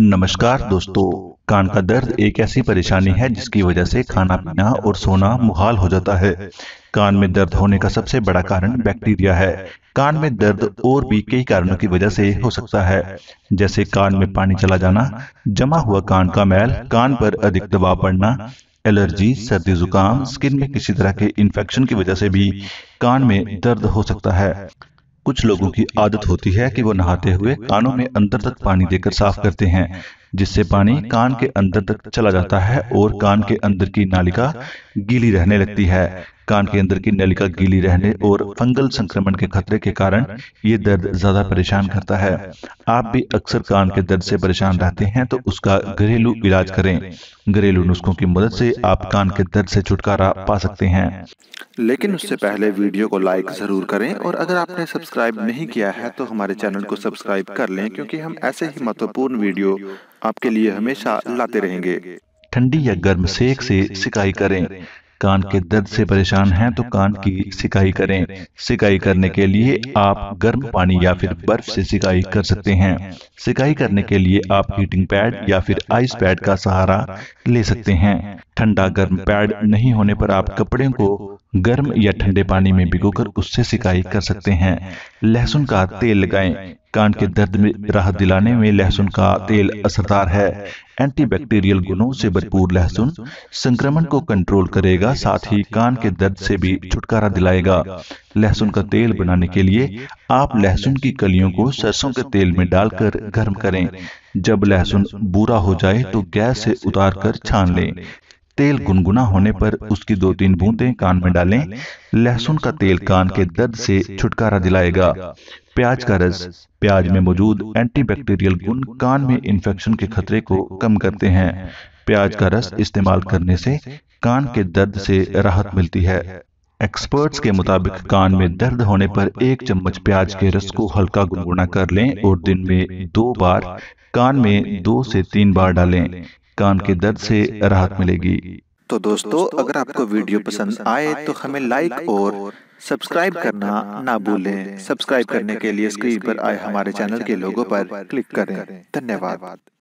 नमस्कार दोस्तों कान का दर्द एक ऐसी परेशानी है जिसकी वजह से खाना पीना और सोना मुहाल हो जाता है कान में दर्द होने का सबसे बड़ा कारण बैक्टीरिया है कान में दर्द और भी कई कारणों की वजह से हो सकता है जैसे कान में पानी चला जाना जमा हुआ कान का मैल कान पर अधिक दबाव पड़ना एलर्जी सर्दी जुकाम स्किन में किसी तरह के इन्फेक्शन की वजह से भी कान में दर्द हो सकता है कुछ लोगों की आदत होती है कि वो नहाते हुए कानों में अंदर तक पानी देकर साफ करते हैं जिससे पानी कान के अंदर तक चला जाता है और कान के अंदर की नालिका गीली रहने लगती है कान के अंदर की नलिका गीली रहने और फंगल संक्रमण के खतरे के कारण ये दर्द ज्यादा परेशान करता है आप भी अक्सर कान के दर्द से परेशान रहते हैं तो उसका घरेलू इलाज करें घरेलू नुस्खों की मदद से आप कान के दर्द से छुटकारा पा सकते हैं लेकिन उससे पहले वीडियो को लाइक जरूर करें और अगर आपने सब्सक्राइब नहीं किया है तो हमारे चैनल को सब्सक्राइब कर लें क्योंकि हम ऐसे ही महत्वपूर्ण वीडियो आपके लिए हमेशा लाते रहेंगे ठंडी या गर्म सेक से सिकाई करें कान के दर्द से परेशान हैं तो कान की सिकाई करें सिकाई करने के लिए आप गर्म पानी या फिर बर्फ से सिकाई कर सकते हैं सिकाई करने के लिए आप हीटिंग पैड या फिर आइस पैड का सहारा ले सकते हैं ठंडा गर्म पैड नहीं होने पर आप कपड़े को गर्म या ठंडे पानी में भिगोकर उससे सिकाई कर सकते हैं लहसुन का तेल लगाएं कान के दर्द में राहत दिलाने में लहसुन का तेल असरदार है एंटीबैक्टीरियल गुणों से भरपूर लहसुन संक्रमण को कंट्रोल करेगा साथ ही कान के दर्द से भी छुटकारा दिलाएगा लहसुन का तेल बनाने के लिए आप लहसुन की कलियों को सरसों के तेल में डालकर गर्म करें जब लहसुन बुरा हो जाए तो गैस से उतार कर छान लें तेल गुनगुना होने पर उसकी दो तीन बूंदें कान में डालें लहसुन का तेल कान के दर्द से छुटकारा दिलाएगा प्याज का रस प्याज में मौजूद एंटीबैक्टीरियल गुण कान में इन्फेक्शन के खतरे को कम करते हैं प्याज का रस इस्तेमाल करने से कान के दर्द से राहत मिलती है एक्सपर्ट्स के मुताबिक कान में दर्द होने पर एक चम्मच प्याज के रस को हल्का गुनगुना कर लें और दिन में दो बार कान में दो से तीन बार डालें कान के दर्द से राहत मिलेगी तो दोस्तों अगर आपको वीडियो पसंद आए तो हमें लाइक तो और सब्सक्राइब करना ना भूलें सब्सक्राइब करने के लिए स्क्रीन पर आए हमारे चैनल के लोगों पर क्लिक करें धन्यवाद